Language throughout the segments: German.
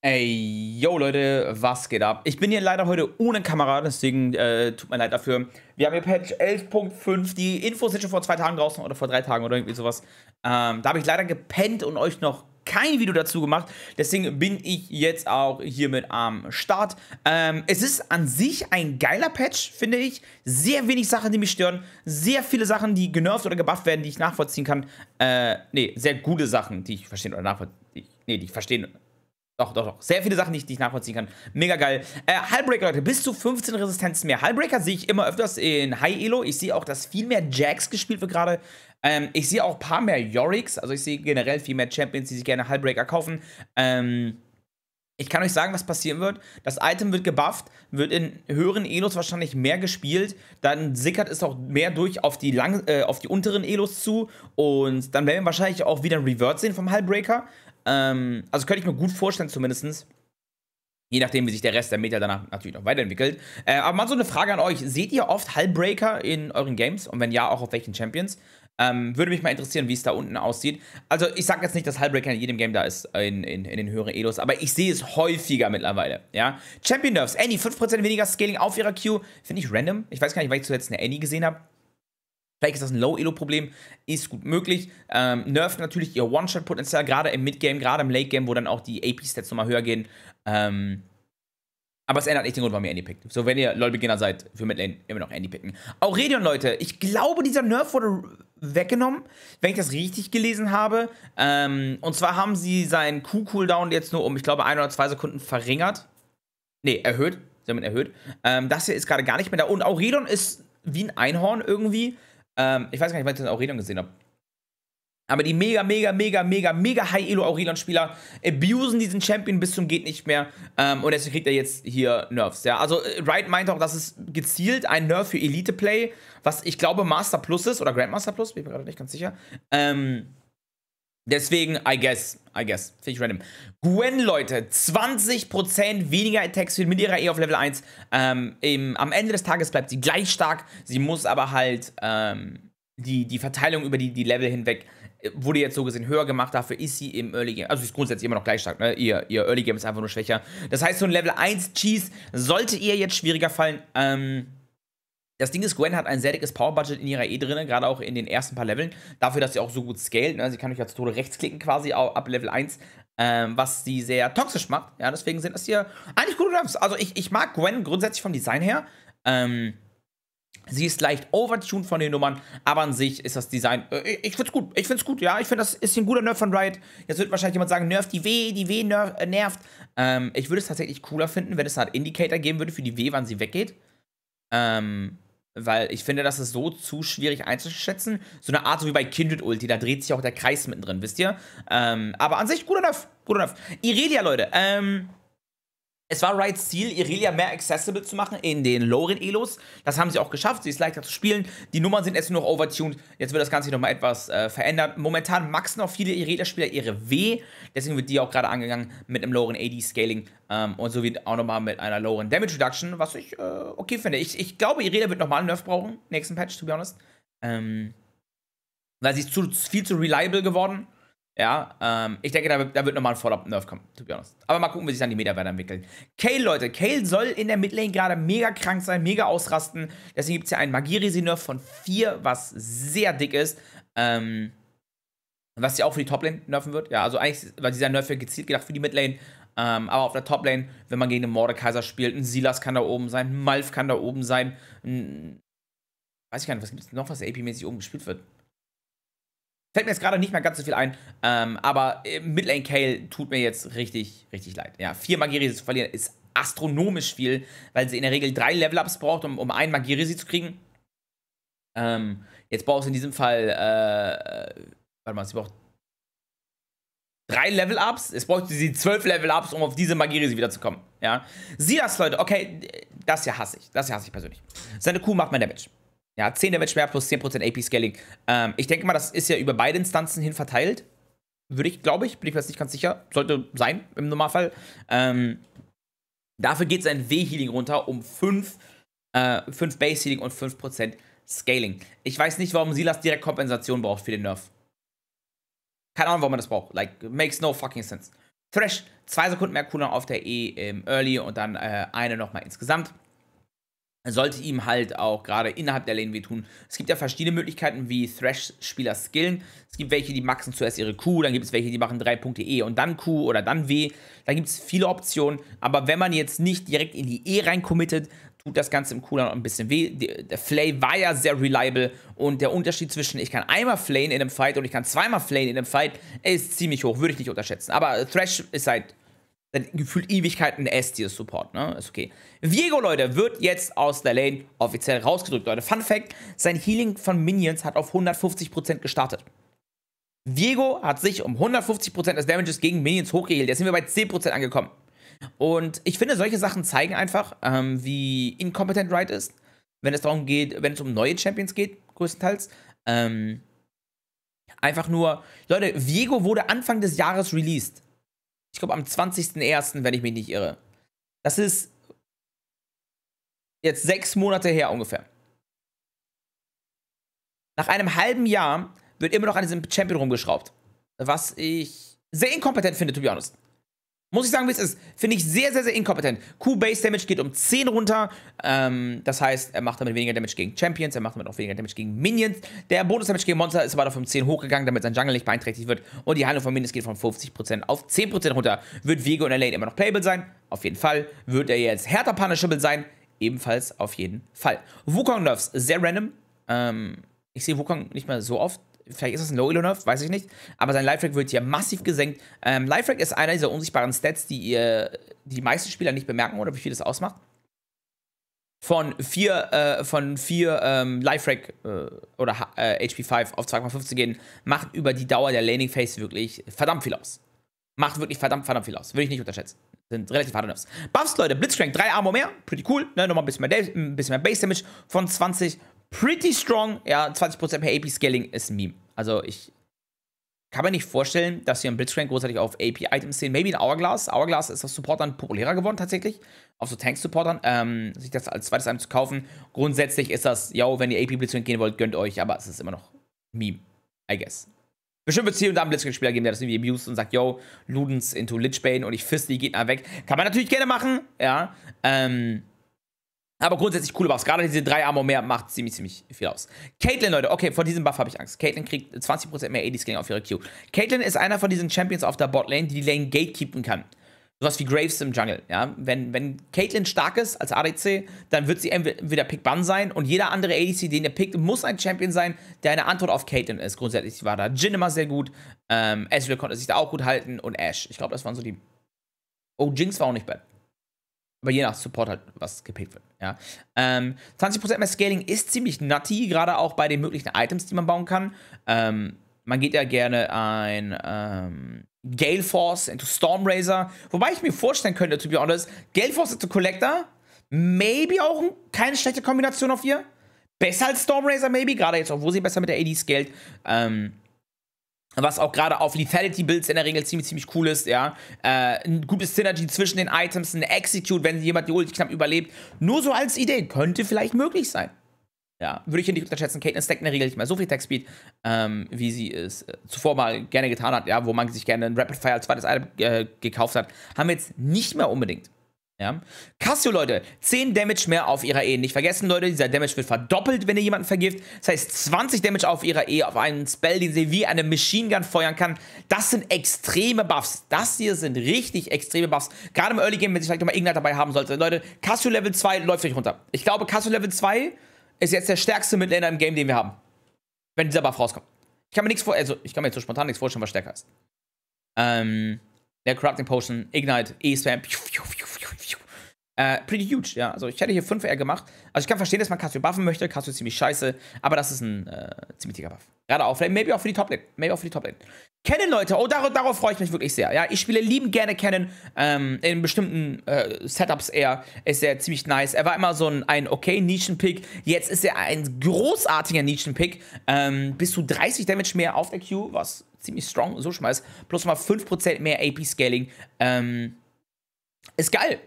Ey, yo Leute, was geht ab? Ich bin hier leider heute ohne Kamera, deswegen äh, tut mir leid dafür. Wir haben hier Patch 11.5, die Infos sind schon vor zwei Tagen draußen oder vor drei Tagen oder irgendwie sowas. Ähm, da habe ich leider gepennt und euch noch kein Video dazu gemacht, deswegen bin ich jetzt auch hiermit am Start. Ähm, es ist an sich ein geiler Patch, finde ich. Sehr wenig Sachen, die mich stören, sehr viele Sachen, die genervt oder gebufft werden, die ich nachvollziehen kann. Äh, nee, sehr gute Sachen, die ich verstehen oder nachvollziehen, nee, die ich verstehen doch, doch, doch. Sehr viele Sachen, die ich, die ich nachvollziehen kann. Mega geil. Äh, Hallbreaker, Leute, bis zu 15 Resistenzen mehr. Hallbreaker sehe ich immer öfters in High Elo. Ich sehe auch, dass viel mehr Jacks gespielt wird gerade. Ähm, ich sehe auch ein paar mehr Yoriks. Also ich sehe generell viel mehr Champions, die sich gerne Hallbreaker kaufen. Ähm, ich kann euch sagen, was passieren wird. Das Item wird gebufft, wird in höheren Elos wahrscheinlich mehr gespielt. Dann sickert es auch mehr durch auf die, lang, äh, auf die unteren Elos zu. Und dann werden wir wahrscheinlich auch wieder ein Revert sehen vom Hallbreaker. Ähm, also könnte ich mir gut vorstellen, zumindest. Je nachdem, wie sich der Rest der Meta danach natürlich noch weiterentwickelt. Äh, aber mal so eine Frage an euch. Seht ihr oft Hullbreaker in euren Games? Und wenn ja, auch auf welchen Champions? Ähm, würde mich mal interessieren, wie es da unten aussieht. Also ich sage jetzt nicht, dass Hullbreaker in jedem Game da ist, in, in, in den höheren Elos, aber ich sehe es häufiger mittlerweile, ja. Champion Nerfs, Annie, 5% weniger Scaling auf ihrer Queue. Finde ich random. Ich weiß gar nicht, weil ich zuletzt eine Annie gesehen habe. Vielleicht ist das ein Low-Elo-Problem, ist gut möglich. Ähm, nervt natürlich ihr One-Shot-Potenzial, gerade im Mid-Game, gerade im Late-Game, wo dann auch die AP-Stats nochmal höher gehen. Ähm, aber es ändert nicht den Grund, warum ihr Andy pickt. So, wenn ihr LOL-Beginner seid, für Midlane immer noch Andy picken. Auch Leute. Ich glaube, dieser Nerf wurde weggenommen, wenn ich das richtig gelesen habe. Ähm, und zwar haben sie seinen Q-Cooldown jetzt nur um, ich glaube, ein oder zwei Sekunden verringert. Ne, erhöht. Sie haben ihn erhöht. Ähm, das hier ist gerade gar nicht mehr da. Und Aurelion ist wie ein Einhorn irgendwie. Ähm, ich weiß gar nicht, wann ich den Aurelion gesehen habe. Aber die mega, mega, mega, mega, mega High-Elo-Aurelion-Spieler abusen diesen Champion bis zum geht nicht mehr. Ähm, und deswegen kriegt er jetzt hier Nerfs. Ja? Also äh, Wright meint auch, das ist gezielt ein Nerf für Elite-Play, was ich glaube Master Plus ist oder Grandmaster Plus, bin ich mir gerade nicht ganz sicher. Ähm, Deswegen, I guess, I guess, finde ich random. Gwen, Leute, 20% weniger Attack Speed mit ihrer E eh auf Level 1. Ähm, im, am Ende des Tages bleibt sie gleich stark. Sie muss aber halt ähm, die, die Verteilung über die, die Level hinweg äh, wurde jetzt so gesehen höher gemacht, dafür ist sie im Early Game, also sie ist grundsätzlich immer noch gleich stark, ne? ihr, ihr Early Game ist einfach nur schwächer. Das heißt, so ein Level 1 Cheese sollte ihr jetzt schwieriger fallen, ähm, das Ding ist, Gwen hat ein sehr dickes Power-Budget in ihrer E drin, gerade auch in den ersten paar Leveln. Dafür, dass sie auch so gut scaled. Ne? Sie kann euch ja zu Tode rechtsklicken quasi ab Level 1, ähm, was sie sehr toxisch macht. Ja, deswegen sind das hier eigentlich gute Raps. Also ich, ich mag Gwen grundsätzlich vom Design her. Ähm, sie ist leicht overtuned von den Nummern, aber an sich ist das Design, äh, ich, ich find's gut, ich find's gut, ja, ich finde, das ist ein guter Nerf von Riot. Jetzt wird wahrscheinlich jemand sagen, Nerf die W, die W nerv, äh, nervt. Ähm, ich würde es tatsächlich cooler finden, wenn es eine Art Indicator geben würde für die W, wann sie weggeht. Ähm, weil ich finde, das ist so zu schwierig einzuschätzen. So eine Art so wie bei Kindred Ulti, da dreht sich auch der Kreis mittendrin, wisst ihr? Ähm, aber an sich, gut enough, gut enough. Irelia, Leute, ähm, es war Wrights Ziel, Irelia mehr accessible zu machen in den loweren Elos. Das haben sie auch geschafft. Sie ist leichter zu spielen. Die Nummern sind jetzt nur noch overtuned. Jetzt wird das Ganze nochmal etwas äh, verändert. Momentan maxen auch viele Irelia-Spieler ihre W. Deswegen wird die auch gerade angegangen mit einem loweren AD-Scaling. Ähm, und so wird auch nochmal mit einer loweren Damage Reduction, was ich äh, okay finde. Ich, ich glaube, Irelia wird nochmal einen Nerf brauchen. Nächsten Patch, to be honest. Ähm, weil sie ist zu, viel zu reliable geworden ja, ähm, ich denke, da, da wird nochmal ein Follow-up-Nerf kommen, to be honest. Aber mal gucken, wie sich dann die Meta weiterentwickeln. Kale, Leute, Kale soll in der Midlane gerade mega krank sein, mega ausrasten. Deswegen gibt es ja einen Magirisi-Nerf von 4, was sehr dick ist. Ähm, was sie auch für die Toplane nerven wird. Ja, also eigentlich war dieser Nerf ja gezielt gedacht für die Midlane. Ähm, aber auf der Toplane, wenn man gegen den Mordekaiser spielt, ein Silas kann da oben sein, ein Malf kann da oben sein. Ein, weiß ich gar nicht, was gibt es noch, was AP-mäßig oben gespielt wird? Fällt mir jetzt gerade nicht mehr ganz so viel ein, ähm, aber äh, Midlane Kale tut mir jetzt richtig, richtig leid. Ja, vier Magirisi zu verlieren ist astronomisch viel, weil sie in der Regel drei Level-Ups braucht, um, um einen Magirisi zu kriegen. Ähm, jetzt braucht sie in diesem Fall, äh, äh, warte mal, sie braucht drei Level-Ups. Jetzt braucht sie zwölf Level-Ups, um auf diese Magirisi wiederzukommen. Ja, sieh das, Leute. Okay, das hier hasse ich. Das hier hasse ich persönlich. Seine Kuh macht mein Damage. Ja, 10 Damage mehr plus 10% AP-Scaling. Ähm, ich denke mal, das ist ja über beide Instanzen hin verteilt. Würde ich, glaube ich, bin ich mir jetzt nicht ganz sicher. Sollte sein im Normalfall. Ähm, dafür geht sein W-Healing runter um 5, äh, 5 Base-Healing und 5% Scaling. Ich weiß nicht, warum Silas direkt Kompensation braucht für den Nerf. Keine Ahnung, warum man das braucht. Like, makes no fucking sense. Thresh, 2 Sekunden mehr Cooler auf der E im Early und dann äh, eine nochmal insgesamt sollte ihm halt auch gerade innerhalb der Lane wehtun. Es gibt ja verschiedene Möglichkeiten, wie Thrash-Spieler skillen. Es gibt welche, die maxen zuerst ihre Q, dann gibt es welche, die machen drei Punkte E und dann Q oder dann W. Da gibt es viele Optionen, aber wenn man jetzt nicht direkt in die E reinkommittet, tut das Ganze im Cooler noch ein bisschen weh. Der Flay war ja sehr reliable und der Unterschied zwischen ich kann einmal flayen in einem Fight und ich kann zweimal flayen in einem Fight ist ziemlich hoch, würde ich nicht unterschätzen. Aber Thrash ist halt seit gefühlt Ewigkeiten S-Tier-Support, ne? Ist okay. Viego, Leute, wird jetzt aus der Lane offiziell rausgedrückt, Leute. Fun Fact, sein Healing von Minions hat auf 150% gestartet. Viego hat sich um 150% des Damages gegen Minions hochgeheilt. Jetzt sind wir bei 10% angekommen. Und ich finde, solche Sachen zeigen einfach, ähm, wie inkompetent Wright ist, wenn es darum geht, wenn es um neue Champions geht, größtenteils. Ähm, einfach nur, Leute, Viego wurde Anfang des Jahres released. Ich glaube, am 20.01., wenn ich mich nicht irre. Das ist jetzt sechs Monate her ungefähr. Nach einem halben Jahr wird immer noch an diesem Champion rumgeschraubt. Was ich sehr inkompetent finde, to be honest. Muss ich sagen, wie es ist. Finde ich sehr, sehr, sehr inkompetent. Q-Base Damage geht um 10 runter. Ähm, das heißt, er macht damit weniger Damage gegen Champions, er macht damit auch weniger Damage gegen Minions. Der Bonus Damage gegen Monster ist aber noch um 10 hochgegangen, damit sein Jungle nicht beeinträchtigt wird. Und die Heilung von Minions geht von 50% auf 10% runter. Wird Vigo in der Lane immer noch playable sein? Auf jeden Fall. Wird er jetzt härter punishable sein? Ebenfalls auf jeden Fall. Wukong Nerfs, sehr random. Ähm, ich sehe Wukong nicht mehr so oft vielleicht ist das ein Low elo nerf weiß ich nicht. Aber sein Life Rack wird hier massiv gesenkt. Ähm, Life Rack ist einer dieser unsichtbaren Stats, die ihr, die, die meisten Spieler nicht bemerken oder wie viel das ausmacht. Von vier, äh, vier ähm, Life Rack äh, oder äh, HP 5 auf 2,5 zu gehen, macht über die Dauer der Laning Phase wirklich verdammt viel aus. Macht wirklich verdammt, verdammt viel aus. Würde ich nicht unterschätzen. Sind relativ harte Nerfs. Buffs, Leute, Blitzcrank, drei Armor mehr. Pretty cool. Ne? Nochmal ein bisschen mehr, ein bisschen mehr Base Damage von 20 pretty strong. Ja, 20% per AP-Scaling ist ein Meme. Also ich kann mir nicht vorstellen, dass wir im Blitzcrank großartig auf AP-Items sehen. Maybe ein Hourglass. Hourglass ist auf Supportern populärer geworden tatsächlich. Auf so Tank-Supportern. Ähm, sich das als zweites Item zu kaufen. Grundsätzlich ist das, yo, wenn ihr AP-Blitzcrank gehen wollt, gönnt euch. Aber es ist immer noch Meme, I guess. Bestimmt wird es hier und da einen Blitzcrank-Spieler geben, der das irgendwie abused und sagt, yo, Ludens into Lichbane und ich fist die Gegner weg. Kann man natürlich gerne machen, ja. Ähm, aber grundsätzlich coole Buffs. Gerade diese drei Armor mehr macht ziemlich, ziemlich viel aus. Caitlyn, Leute. Okay, vor diesem Buff habe ich Angst. Caitlyn kriegt 20% mehr AD-Scaling auf ihre Q. Caitlyn ist einer von diesen Champions auf der Botlane, die die Lane gatekeepen kann. Sowas wie Graves im Jungle, ja. Wenn, wenn Caitlyn stark ist als ADC, dann wird sie entweder Pick Bun sein und jeder andere ADC, den er pickt, muss ein Champion sein, der eine Antwort auf Caitlyn ist. Grundsätzlich war da Jin immer sehr gut, ähm, Ezreal konnte sich da auch gut halten und Ash. Ich glaube, das waren so die... Oh, Jinx war auch nicht bad aber je nach Support halt, was gepickt wird. Ja. Ähm, 20% mehr Scaling ist ziemlich nutty, gerade auch bei den möglichen Items, die man bauen kann. Ähm, man geht ja gerne ein ähm, Gale Force into Stormraiser, wobei ich mir vorstellen könnte, to be honest, Gale Force into Collector, maybe auch keine schlechte Kombination auf ihr. Besser als Stormraiser, maybe, gerade jetzt obwohl sie besser mit der AD scaled. Ähm, was auch gerade auf Lethality Builds in der Regel ziemlich, ziemlich cool ist, ja. Äh, ein gutes Synergy zwischen den Items, ein Execute, wenn jemand die Ulti knapp überlebt. Nur so als Idee, könnte vielleicht möglich sein. Ja, würde ich hier nicht unterschätzen. Caitlyn stackt in der Regel nicht mehr so viel Tech-Speed, ähm, wie sie es äh, zuvor mal gerne getan hat, ja, wo man sich gerne ein Rapid Fire als zweites Item äh, gekauft hat. Haben wir jetzt nicht mehr unbedingt. Ja. Cassio, Leute, 10 Damage mehr auf ihrer E. Nicht vergessen, Leute, dieser Damage wird verdoppelt, wenn ihr jemanden vergift. Das heißt, 20 Damage auf ihrer E, auf einen Spell, den sie wie eine Machine Gun feuern kann. Das sind extreme Buffs. Das hier sind richtig extreme Buffs. Gerade im Early Game, wenn sie vielleicht nochmal Ignite dabei haben sollte. Leute, Cassio Level 2 läuft euch runter. Ich glaube, Cassio Level 2 ist jetzt der stärkste Midlaner im Game, den wir haben. Wenn dieser Buff rauskommt. Ich kann mir nichts vor, also ich kann mir jetzt so spontan nichts vorstellen, was stärker ist. Ähm, der Corrupting Potion, Ignite, E-Spam, äh, pretty huge, ja. Also ich hätte hier 5 R gemacht. Also ich kann verstehen, dass man Cassio buffen möchte. Cassio ist ziemlich scheiße, aber das ist ein äh, ziemlich dicker Buff. Gerade auch, vielleicht, maybe auch für die Top-Lane. Maybe auch für die Top-Lane. Canon, Leute, oh, darauf, darauf freue ich mich wirklich sehr. Ja, ich spiele lieben gerne Canon ähm, in bestimmten äh, Setups eher. Ist er ziemlich nice. Er war immer so ein, ein okay Nischen-Pick. Jetzt ist er ein großartiger Nischen-Pick. Ähm, bis zu 30 Damage mehr auf der Q, was ziemlich strong so schmeißt. Plus mal 5% mehr AP-Scaling. Ähm, ist geil.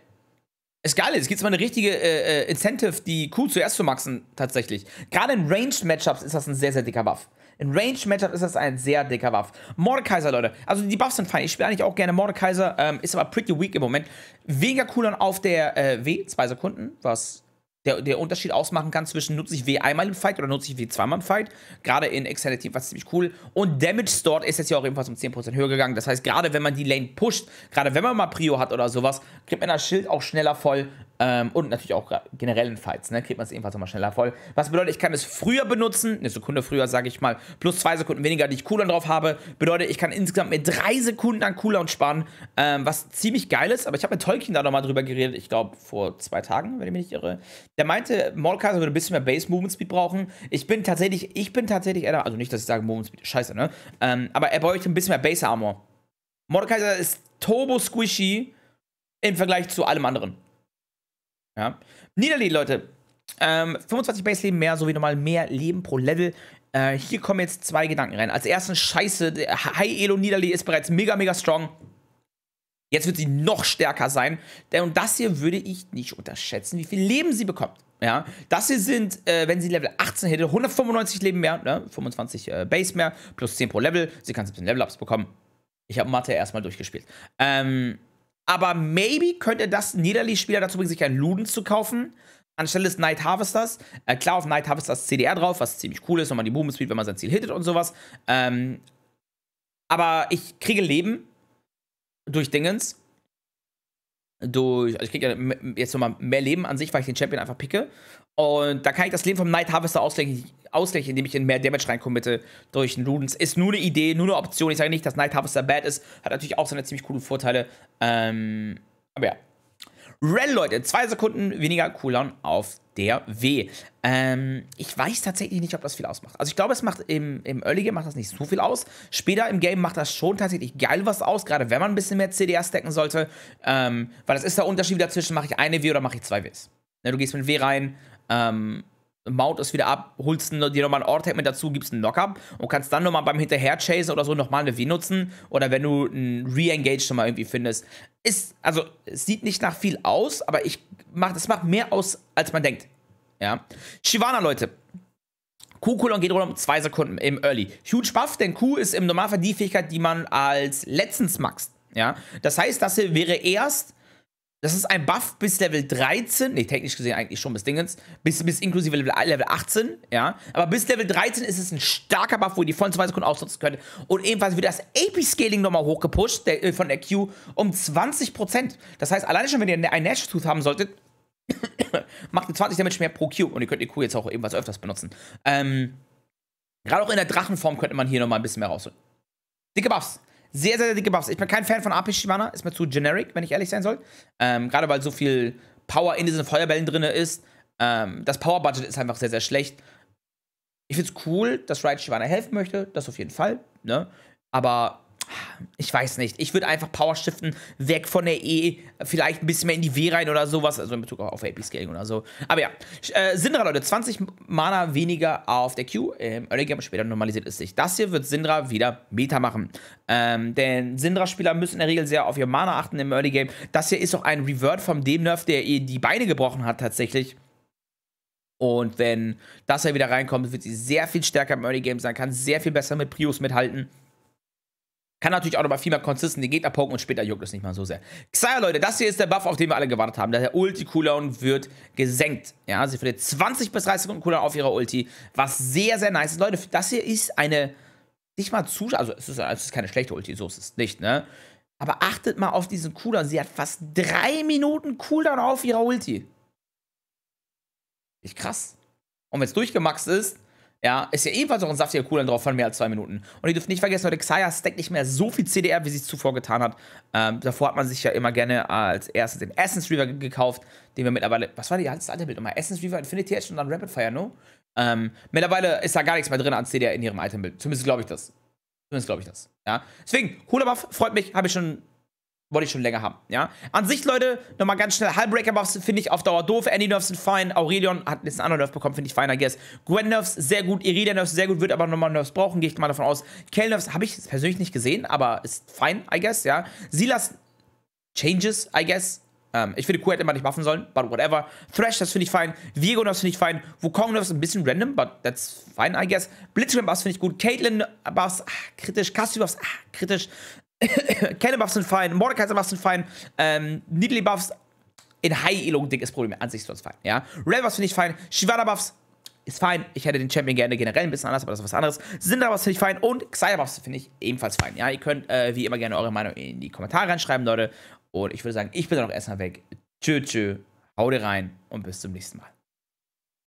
Ist geil, es gibt mal eine richtige äh, äh Incentive, die Q zuerst zu maxen, tatsächlich. Gerade in Ranged-Matchups ist das ein sehr, sehr dicker Buff. In Ranged Matchups ist das ein sehr dicker Buff. Mordekaiser, Leute. Also die Buffs sind fein. Ich spiele eigentlich auch gerne Mordekaiser, ähm, ist aber pretty weak im Moment. Weniger Cooldown auf der äh, W, zwei Sekunden, was der, der Unterschied ausmachen kann zwischen nutze ich W einmal im Fight oder nutze ich W zweimal im Fight. Gerade in Extended Team war es ziemlich cool. Und Damage Stored ist jetzt ja auch ebenfalls um 10% höher gegangen. Das heißt, gerade wenn man die Lane pusht, gerade wenn man mal Prio hat oder sowas, kriegt man das Schild auch schneller voll ähm, und natürlich auch generell in Fights, ne? Kriegt man es ebenfalls nochmal schneller voll. Was bedeutet, ich kann es früher benutzen, eine Sekunde früher, sage ich mal, plus zwei Sekunden weniger, die ich Cooldown drauf habe. Bedeutet, ich kann insgesamt mit drei Sekunden an Cooldown sparen, ähm, was ziemlich geil ist. Aber ich habe mit Tolkien da nochmal drüber geredet, ich glaube vor zwei Tagen, wenn ich mich nicht irre. Der meinte, Mordcaster würde ein bisschen mehr Base Movement Speed brauchen. Ich bin tatsächlich, ich bin tatsächlich, also nicht, dass ich sage Movement Speed, scheiße, ne? Ähm, aber er bräuchte ein bisschen mehr Base Armor. Mordekaiser ist turbo squishy im Vergleich zu allem anderen. Ja. Niederleben, Leute. Ähm, 25 Base-Leben mehr, sowie nochmal mehr Leben pro Level. Äh, hier kommen jetzt zwei Gedanken rein. Als erstes, scheiße, High Elo Niederli ist bereits mega, mega strong. Jetzt wird sie noch stärker sein. Denn und das hier würde ich nicht unterschätzen, wie viel Leben sie bekommt. Ja, das hier sind, äh, wenn sie Level 18 hätte, 195 Leben mehr, ne? 25 äh, Base mehr, plus 10 pro Level. Sie kann 17 Level-Ups bekommen. Ich habe Mathe erstmal durchgespielt. Ähm, aber maybe könnte das Niederli-Spieler dazu bringen, sich einen Luden zu kaufen. Anstelle des Night Harvesters. Äh, klar, auf Night Harvesters CDR drauf, was ziemlich cool ist. Nochmal die Movement Speed, wenn man sein Ziel hittet und sowas. Ähm, aber ich kriege Leben durch Dingens durch, also ich kriege ja jetzt nochmal mehr Leben an sich, weil ich den Champion einfach picke. Und da kann ich das Leben vom Night Harvester ausgleichen, ausgleichen indem ich in mehr Damage reinkommitte durch den Ludens. Ist nur eine Idee, nur eine Option. Ich sage nicht, dass Night Harvester bad ist. Hat natürlich auch seine ziemlich coolen Vorteile. Ähm, aber ja, Rell, Leute, zwei Sekunden weniger Cooldown auf der W. Ähm, ich weiß tatsächlich nicht, ob das viel ausmacht. Also ich glaube, es macht im, im Early Game macht das nicht so viel aus. Später im Game macht das schon tatsächlich geil was aus, gerade wenn man ein bisschen mehr CDR stacken sollte. Ähm, weil das ist der Unterschied dazwischen, mache ich eine W oder mache ich zwei Ws. Ne, du gehst mit W rein, ähm, Mount ist wieder ab, holst dir nochmal einen Ortec mit dazu, gibst einen Knockup und kannst dann nochmal beim Hinterher-Chasen oder so nochmal eine W nutzen. oder wenn du ein Re-Engage nochmal irgendwie findest. Ist, also, sieht nicht nach viel aus, aber ich mach, das macht mehr aus, als man denkt. Ja. Shivana, Leute. Q Cooldown geht rund um 2 Sekunden im Early. Huge Buff, denn Q ist im Normalfall die Fähigkeit, die man als letztens maxt. Ja. Das heißt, das hier wäre erst das ist ein Buff bis Level 13. Nee, technisch gesehen eigentlich schon bis Dingens. Bis, bis inklusive Level, äh, Level 18, ja. Aber bis Level 13 ist es ein starker Buff, wo ihr die vollen 2 Sekunden ausnutzen könnt. Und ebenfalls wird das AP-Scaling nochmal hochgepusht der, äh, von der Q um 20%. Das heißt, alleine schon, wenn ihr ne, ein Nash Tooth haben solltet, macht ihr 20 Damage mehr pro Q. Und ihr könnt die Q jetzt auch ebenfalls öfters benutzen. Ähm, Gerade auch in der Drachenform könnte man hier nochmal ein bisschen mehr rausholen. Dicke Buffs. Sehr, sehr, dicke Buffs. Ich bin kein Fan von AP Shimana, ist mir zu generic, wenn ich ehrlich sein soll. Ähm, Gerade weil so viel Power in diesen Feuerbällen drin ist. Ähm, das Power-Budget ist einfach sehr, sehr schlecht. Ich finde es cool, dass Ride Shimana helfen möchte, das auf jeden Fall. Ne? Aber ich weiß nicht. Ich würde einfach Power shiften, weg von der E, vielleicht ein bisschen mehr in die W rein oder sowas. Also in Bezug auf AP-Scaling oder so. Aber ja, äh, Sindra, Leute, 20 Mana weniger auf der Q. Im ähm, Early Game später normalisiert es sich. Das hier wird Sindra wieder Meta machen. Ähm, denn Sindra-Spieler müssen in der Regel sehr auf ihr Mana achten im Early Game. Das hier ist auch ein Revert vom dem Nerf, der ihr die Beine gebrochen hat tatsächlich. Und wenn das hier wieder reinkommt, wird sie sehr viel stärker im Early Game sein, kann sehr viel besser mit Prius mithalten. Kann natürlich auch noch nochmal viel mehr consistent den Gegner poken und später juckt es nicht mal so sehr. Xayah, Leute, das hier ist der Buff, auf den wir alle gewartet haben. Der Ulti-Cooldown wird gesenkt. Ja, sie verliert 20 bis 30 Sekunden Cooldown auf ihrer Ulti, was sehr, sehr nice ist. Leute, das hier ist eine, nicht mal zu, also es ist, es ist keine schlechte Ulti, so ist es nicht, ne? Aber achtet mal auf diesen Cooldown. Sie hat fast drei Minuten Cooldown auf ihrer Ulti. Echt krass. Und wenn es durchgemaxt ist, ja, ist ja ebenfalls auch ein saftiger Cooldown drauf von mehr als zwei Minuten. Und ihr dürft nicht vergessen, Leute, Xayah stackt nicht mehr so viel CDR, wie sie es zuvor getan hat. Ähm, davor hat man sich ja immer gerne als erstes den Essence Reaver gekauft, den wir mittlerweile. Was war die das alte Bild nochmal? Essence Reaver, Infinity Edge und dann Rapid Fire, no? Ähm, mittlerweile ist da gar nichts mehr drin an CDR in ihrem Itembild. Zumindest glaube ich das. Zumindest glaube ich das. Ja. Deswegen, cooler Buff, freut mich, habe ich schon wollte ich schon länger haben, ja. An sich, Leute, nochmal ganz schnell, Hallbreaker-Buffs finde ich auf Dauer doof. Andy-Nerfs sind fein, Aurelion hat jetzt einen anderen Nerf bekommen, finde ich fein, I guess. Gwen-Nerfs sehr gut, Iridia-Nerfs sehr gut, wird aber nochmal Nerfs brauchen, gehe ich mal davon aus. Kell-Nerfs habe ich persönlich nicht gesehen, aber ist fein, I guess, ja. Silas Changes, I guess. Ähm, ich finde, Q hätte man nicht buffen sollen, but whatever. Thrash, das finde ich fein. Virgo-Nerfs finde ich fein. Wukong, nerfs ein bisschen random, but that's fine, I guess. Blitzkrieg, Buffs finde ich gut. Caitlyn, Buffs, ah, kritisch. Cassie, Buffs, ah, kritisch. Canon-Buffs sind fein, Mordekaiser-Buffs sind fein, ähm, Nidalee-Buffs in High-Elo-Dick ist Problem, an sich sonst fein, ja. Rail-Buffs finde ich fein, Shivana-Buffs ist fein. Ich hätte den Champion gerne generell ein bisschen anders, aber das ist was anderes. Sinderbas finde ich fein und Xayah Buffs finde ich ebenfalls fein. Ja, ihr könnt äh, wie immer gerne eure Meinung in die Kommentare reinschreiben, Leute. Und ich würde sagen, ich bin dann auch erstmal weg. Tschö, tschö, haut rein und bis zum nächsten Mal.